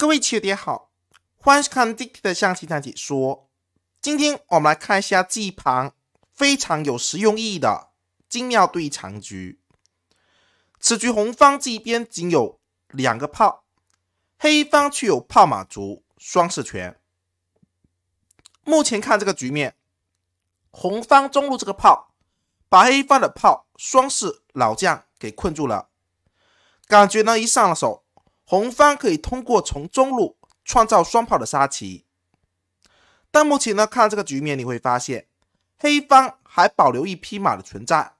各位棋友好，欢迎收看 D 天的象棋谈解说。今天我们来看一下这一盘非常有实用意义的精妙对长局。此局红方这边仅有两个炮，黑方却有炮马足双士全。目前看这个局面，红方中路这个炮把黑方的炮双士老将给困住了，感觉呢一上了手。红方可以通过从中路创造双炮的杀棋，但目前呢，看这个局面你会发现，黑方还保留一匹马的存在，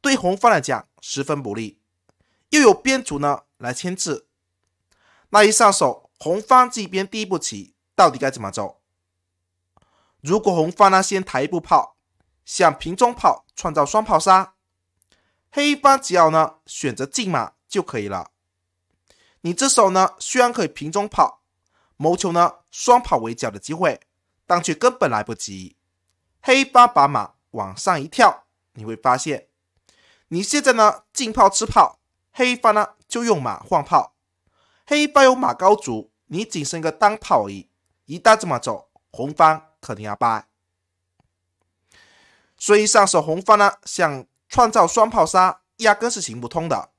对红方来讲十分不利。又有边卒呢来牵制，那一上手，红方这边第一步棋到底该怎么走？如果红方呢先抬一步炮，向屏中炮创造双炮杀，黑方只要呢选择进马就可以了。你这手呢，虽然可以平中跑，谋求呢双跑围剿的机会，但却根本来不及。黑方把马往上一跳，你会发现，你现在呢进炮吃炮，黑方呢就用马换炮。黑方有马高卒，你仅剩一个单炮而已。一旦这么走，红方肯定要败。所以上手红方呢，想创造双炮杀，压根是行不通的。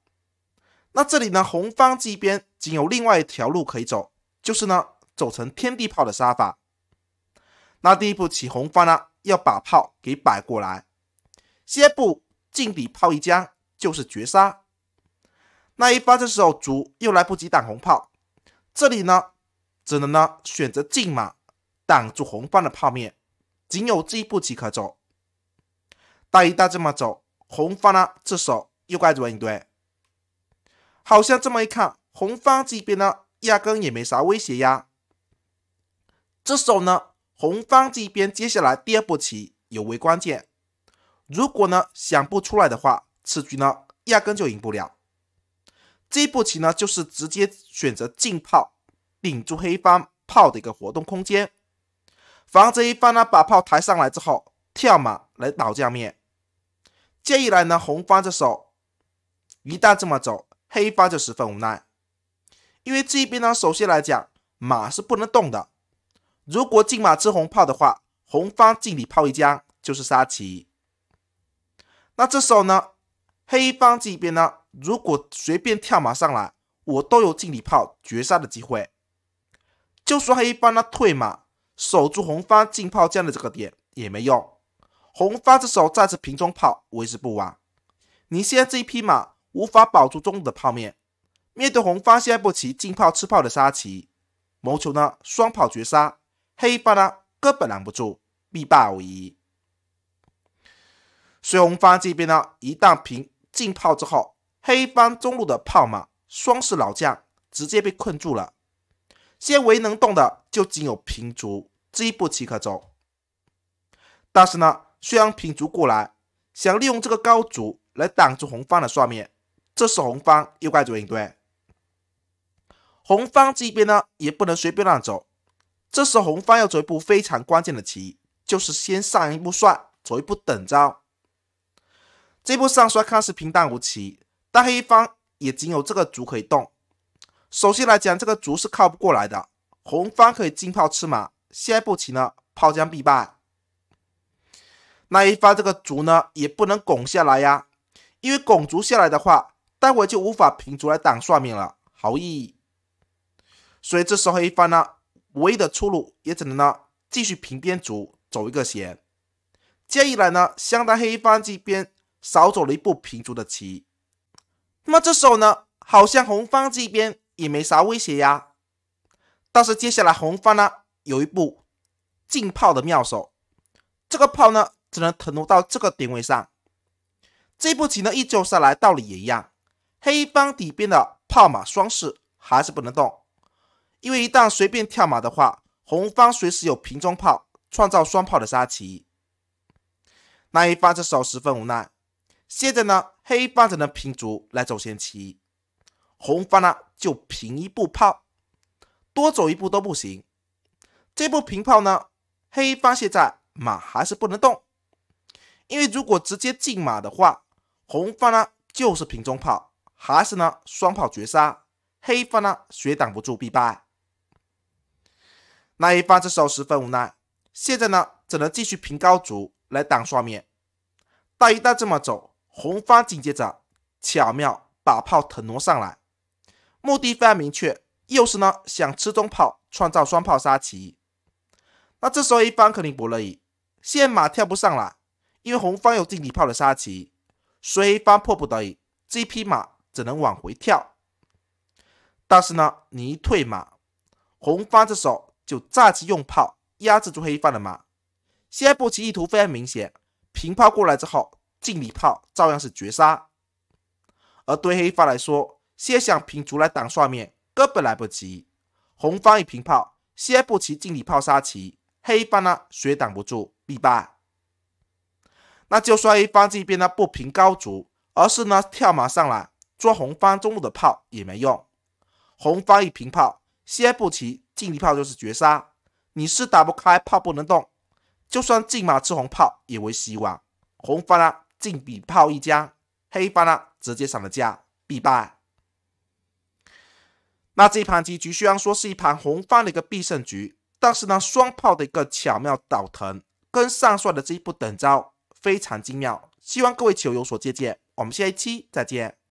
那这里呢，红方这边仅有另外一条路可以走，就是呢，走成天地炮的杀法。那第一步，起红方呢，要把炮给摆过来，先步进底炮一将，就是绝杀。那一发这时候卒又来不及挡红炮，这里呢，只能呢选择进马挡住红方的炮面，仅有这一步棋可走。但一旦这么走，红方呢，这时候又该如何应对？好像这么一看，红方这边呢，压根也没啥威胁呀。这时候呢，红方这边接下来第二步棋尤为关键。如果呢想不出来的话，此局呢压根就赢不了。这一步棋呢，就是直接选择进炮，顶住黑方炮的一个活动空间，防止一方呢把炮抬上来之后跳马来倒将面。这一来呢，红方这手一旦这么走，黑方就十分无奈，因为这边呢，首先来讲，马是不能动的。如果进马吃红炮的话，红方进里炮一将就是杀棋。那这时候呢，黑方这边呢，如果随便跳马上来，我都有进里炮绝杀的机会。就算黑方呢退马守住红方进炮将的这个点也没用，红方这时候再次平中炮为时不晚。你现在这一匹马。无法保住中路的泡面，面对红方下步棋进炮吃炮的杀棋，谋求呢双炮绝杀，黑方呢根本拦不住，必败无疑。所以红方这边呢，一旦平进炮之后，黑方中路的炮马双是老将，直接被困住了。现为能动的就仅有平卒、这一步棋可走。但是呢，虽然平卒过来，想利用这个高卒来挡住红方的杀面。这是红方又该怎么应对？红方这边呢，也不能随便乱走。这是红方要走一步非常关键的棋，就是先上一步帅，走一步等招。这步上帅看似平淡无奇，但黑方也仅有这个卒可以动。首先来讲，这个卒是靠不过来的。红方可以进炮吃马，下一步棋呢，炮将必败。那一发这个卒呢，也不能拱下来呀，因为拱卒下来的话。待会就无法平卒来挡算命了，好意。所以这时候黑方呢，唯一的出路也只能呢继续平边卒走一个闲。这样一来呢，相当黑方这边少走了一步平卒的棋。那么这时候呢，好像红方这边也没啥威胁呀。但是接下来红方呢，有一步进炮的妙手，这个炮呢只能腾挪到这个点位上。这步棋呢，依旧下来道理也一样。黑方底边的炮马双士还是不能动，因为一旦随便跳马的话，红方随时有平中炮创造双炮的杀棋。那一方这时候十分无奈，现在呢，黑方只能平卒来走先棋，红方呢就平一步炮，多走一步都不行。这步平炮呢，黑方现在马还是不能动，因为如果直接进马的话，红方呢就是平中炮。还是呢，双炮绝杀，黑方呢，谁挡不住必败。那一方这时候十分无奈，现在呢，只能继续平高卒来挡双面。但一旦这么走，红方紧接着巧妙把炮腾挪上来，目的非常明确，又是呢，想吃中炮创造双炮杀棋。那这时候一方肯定不乐意，现马跳不上来，因为红方有进底炮的杀棋，所以一方迫不得已，这一匹马。只能往回跳，但是呢，你一退马，红方这时候就再次用炮压制住黑方的马。谢步棋意图非常明显，平炮过来之后，进里炮照样是绝杀。而对黑方来说，先想平卒来挡帅面，根本来不及。红方一平炮，谢步棋进里炮杀棋，黑方呢，谁挡不住必败。那就算一方这边呢不平高卒，而是呢跳马上来。说红方中路的炮也没用，红方一平炮，歇步棋，进一炮就是绝杀，你是打不开炮不能动，就算进马吃红炮也为希望。红方啊进比炮一家，黑方啊直接上了家必败。那这一盘棋局虽然说是一盘红方的一个必胜局，但是呢双炮的一个巧妙倒腾，跟上帅的这一步等招非常精妙，希望各位球友有所借鉴。我们下一期再见。